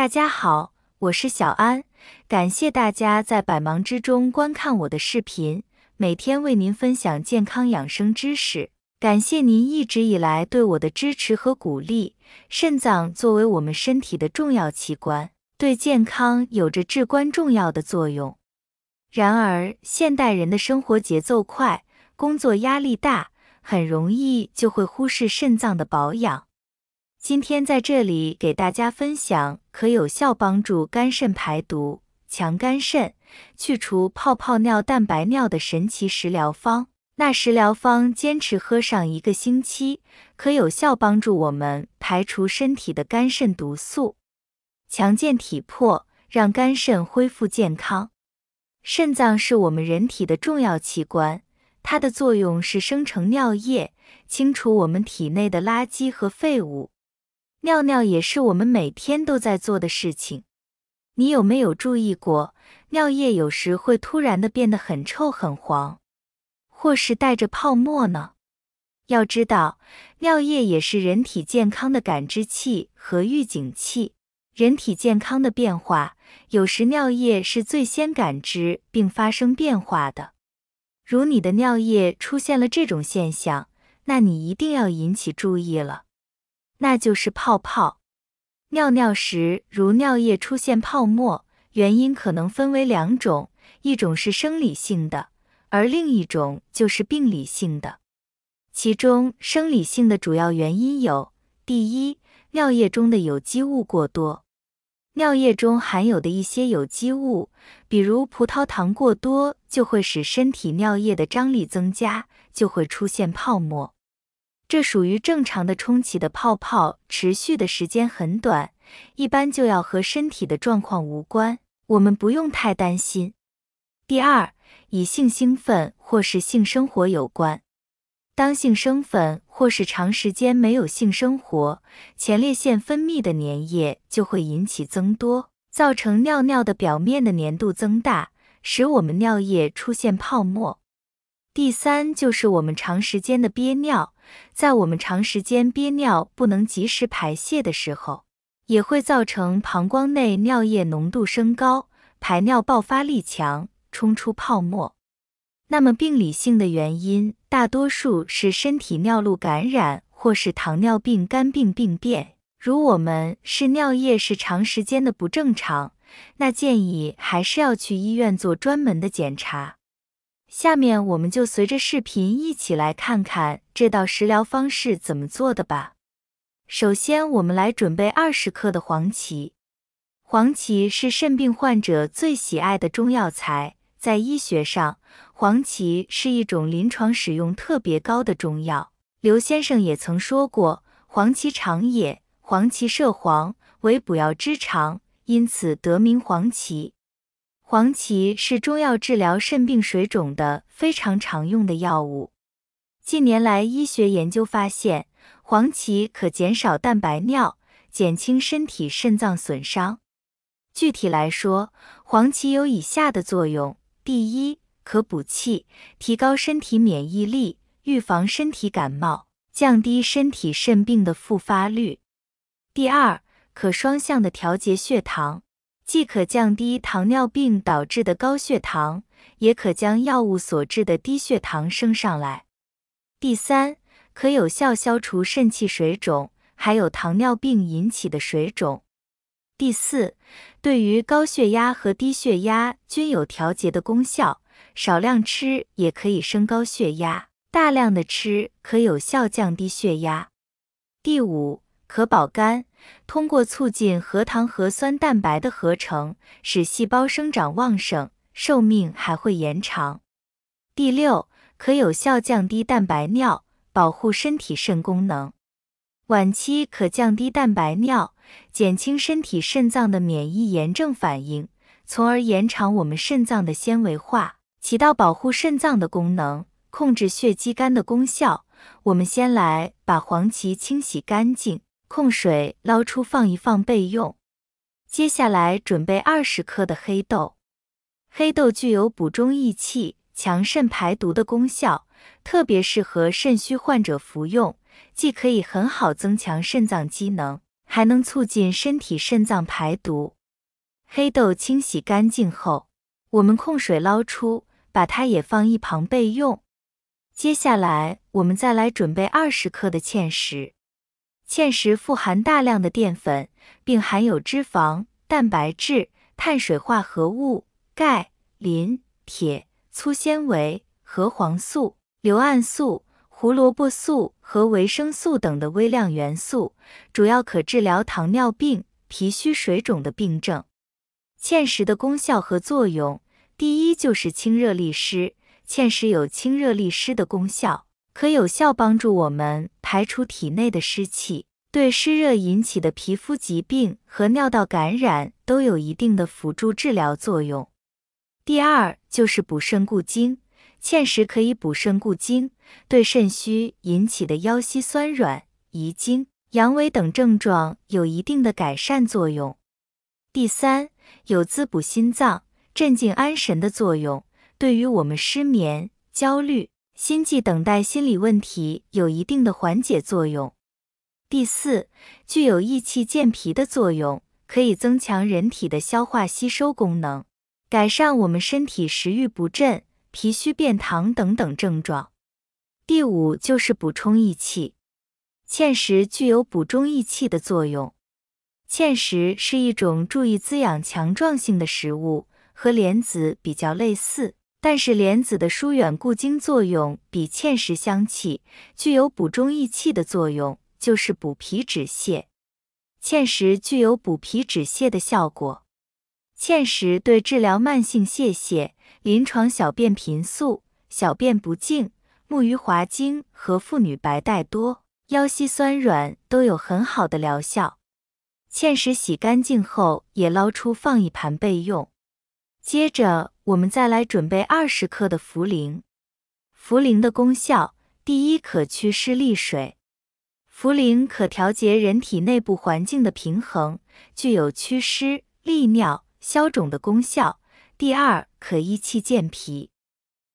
大家好，我是小安，感谢大家在百忙之中观看我的视频，每天为您分享健康养生知识。感谢您一直以来对我的支持和鼓励。肾脏作为我们身体的重要器官，对健康有着至关重要的作用。然而，现代人的生活节奏快，工作压力大，很容易就会忽视肾脏的保养。今天在这里给大家分享可有效帮助肝肾排毒、强肝肾、去除泡泡尿、蛋白尿的神奇食疗方。那食疗方坚持喝上一个星期，可有效帮助我们排除身体的肝肾毒素，强健体魄，让肝肾恢复健康。肾脏是我们人体的重要器官，它的作用是生成尿液，清除我们体内的垃圾和废物。尿尿也是我们每天都在做的事情。你有没有注意过，尿液有时会突然的变得很臭、很黄，或是带着泡沫呢？要知道，尿液也是人体健康的感知器和预警器。人体健康的变化，有时尿液是最先感知并发生变化的。如你的尿液出现了这种现象，那你一定要引起注意了。那就是泡泡。尿尿时，如尿液出现泡沫，原因可能分为两种，一种是生理性的，而另一种就是病理性的。其中，生理性的主要原因有：第一，尿液中的有机物过多；尿液中含有的一些有机物，比如葡萄糖过多，就会使身体尿液的张力增加，就会出现泡沫。这属于正常的冲起的泡泡，持续的时间很短，一般就要和身体的状况无关，我们不用太担心。第二，以性兴奋或是性生活有关。当性生粉或是长时间没有性生活，前列腺分泌的粘液就会引起增多，造成尿尿的表面的粘度增大，使我们尿液出现泡沫。第三就是我们长时间的憋尿，在我们长时间憋尿不能及时排泄的时候，也会造成膀胱内尿液浓度升高，排尿爆发力强，冲出泡沫。那么病理性的原因，大多数是身体尿路感染，或是糖尿病、肝病病变。如我们是尿液是长时间的不正常，那建议还是要去医院做专门的检查。下面我们就随着视频一起来看看这道食疗方式怎么做的吧。首先，我们来准备二十克的黄芪。黄芪是肾病患者最喜爱的中药材，在医学上，黄芪是一种临床使用特别高的中药。刘先生也曾说过：“黄芪长也，黄芪涉黄，为补药之长，因此得名黄芪。”黄芪是中药治疗肾病水肿的非常常用的药物。近年来，医学研究发现，黄芪可减少蛋白尿，减轻身体肾脏损伤。具体来说，黄芪有以下的作用：第一，可补气，提高身体免疫力，预防身体感冒，降低身体肾病的复发率；第二，可双向的调节血糖。既可降低糖尿病导致的高血糖，也可将药物所致的低血糖升上来。第三，可有效消除肾气水肿，还有糖尿病引起的水肿。第四，对于高血压和低血压均有调节的功效，少量吃也可以升高血压，大量的吃可有效降低血压。第五。可保肝，通过促进核糖核酸蛋白的合成，使细胞生长旺盛，寿命还会延长。第六，可有效降低蛋白尿，保护身体肾功能。晚期可降低蛋白尿，减轻身体肾脏的免疫炎症反应，从而延长我们肾脏的纤维化，起到保护肾脏的功能，控制血肌酐的功效。我们先来把黄芪清洗干净。控水捞出，放一放备用。接下来准备二十克的黑豆，黑豆具有补中益气、强肾排毒的功效，特别适合肾虚患者服用，既可以很好增强肾脏机能，还能促进身体肾脏排毒。黑豆清洗干净后，我们控水捞出，把它也放一旁备用。接下来我们再来准备二十克的芡实。芡实富含大量的淀粉，并含有脂肪、蛋白质、碳水化合物、钙、磷、铁、粗纤维、核黄素、硫胺素、胡萝卜素和维生素等的微量元素，主要可治疗糖尿病、脾虚水肿的病症。芡实的功效和作用，第一就是清热利湿，芡实有清热利湿的功效。可有效帮助我们排除体内的湿气，对湿热引起的皮肤疾病和尿道感染都有一定的辅助治疗作用。第二，就是补肾固精，芡实可以补肾固精，对肾虚引起的腰膝酸软、遗精、阳痿等症状有一定的改善作用。第三，有滋补心脏、镇静安神的作用，对于我们失眠、焦虑。心悸等待心理问题有一定的缓解作用。第四，具有益气健脾的作用，可以增强人体的消化吸收功能，改善我们身体食欲不振、脾虚便溏等等症状。第五就是补充益气，芡实具有补中益气的作用。芡实是一种注意滋养强壮性的食物，和莲子比较类似。但是莲子的疏远固精作用比芡实香气，具有补中益气的作用，就是补脾止泻。芡实具有补脾止泻的效果，芡实对治疗慢性泄泻、临床小便频速、小便不净、木鱼滑精和妇女白带多、腰膝酸软都有很好的疗效。芡实洗干净后也捞出放一盘备用，接着。我们再来准备二十克的茯苓。茯苓的功效，第一，可祛湿利水。茯苓可调节人体内部环境的平衡，具有祛湿、利尿、消肿的功效。第二，可益气健脾。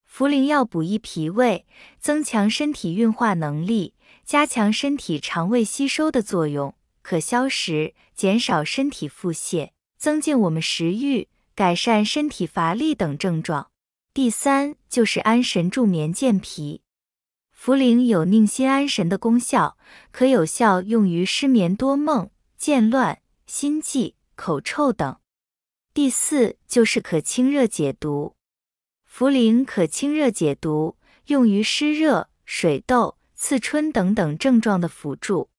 茯苓要补益脾胃，增强身体运化能力，加强身体肠胃吸收的作用，可消食，减少身体腹泻，增进我们食欲。改善身体乏力等症状。第三就是安神助眠健脾，茯苓有宁心安神的功效，可有效用于失眠多梦、健乱、心悸、口臭等。第四就是可清热解毒，茯苓可清热解毒，用于湿热、水痘、刺春等等症状的辅助。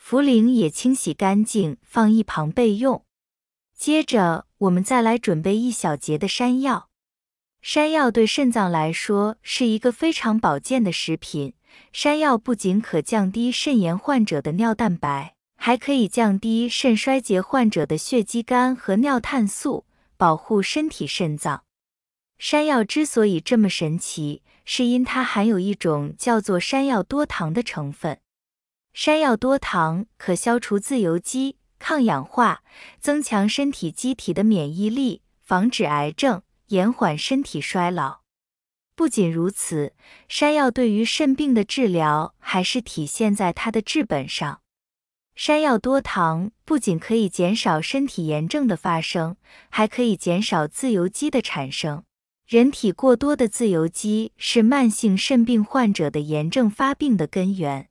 茯苓也清洗干净，放一旁备用。接着，我们再来准备一小节的山药。山药对肾脏来说是一个非常保健的食品。山药不仅可降低肾炎患者的尿蛋白，还可以降低肾衰竭患者的血肌酐和尿碳素，保护身体肾脏。山药之所以这么神奇，是因它含有一种叫做山药多糖的成分。山药多糖可消除自由基。抗氧化，增强身体机体的免疫力，防止癌症，延缓身体衰老。不仅如此，山药对于肾病的治疗还是体现在它的治本上。山药多糖不仅可以减少身体炎症的发生，还可以减少自由基的产生。人体过多的自由基是慢性肾病患者的炎症发病的根源。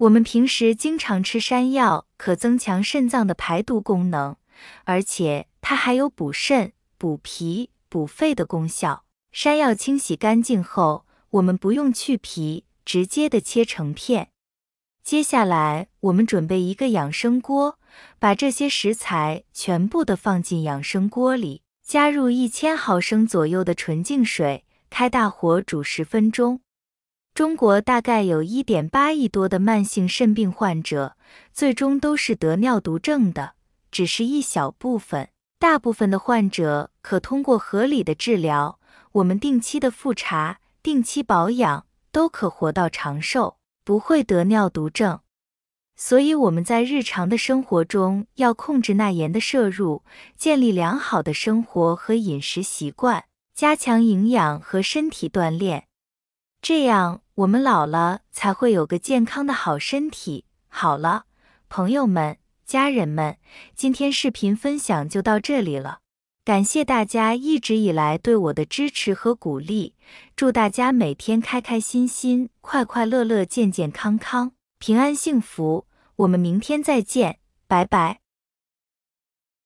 我们平时经常吃山药，可增强肾脏的排毒功能，而且它还有补肾、补脾、补肺的功效。山药清洗干净后，我们不用去皮，直接的切成片。接下来，我们准备一个养生锅，把这些食材全部的放进养生锅里，加入一千毫升左右的纯净水，开大火煮十分钟。中国大概有一点八亿多的慢性肾病患者，最终都是得尿毒症的，只是一小部分。大部分的患者可通过合理的治疗，我们定期的复查、定期保养，都可活到长寿，不会得尿毒症。所以我们在日常的生活中要控制钠盐的摄入，建立良好的生活和饮食习惯，加强营养和身体锻炼，这样。我们老了才会有个健康的好身体。好了，朋友们、家人们，今天视频分享就到这里了。感谢大家一直以来对我的支持和鼓励。祝大家每天开开心心、快快乐乐、健健康康、平安幸福。我们明天再见，拜拜。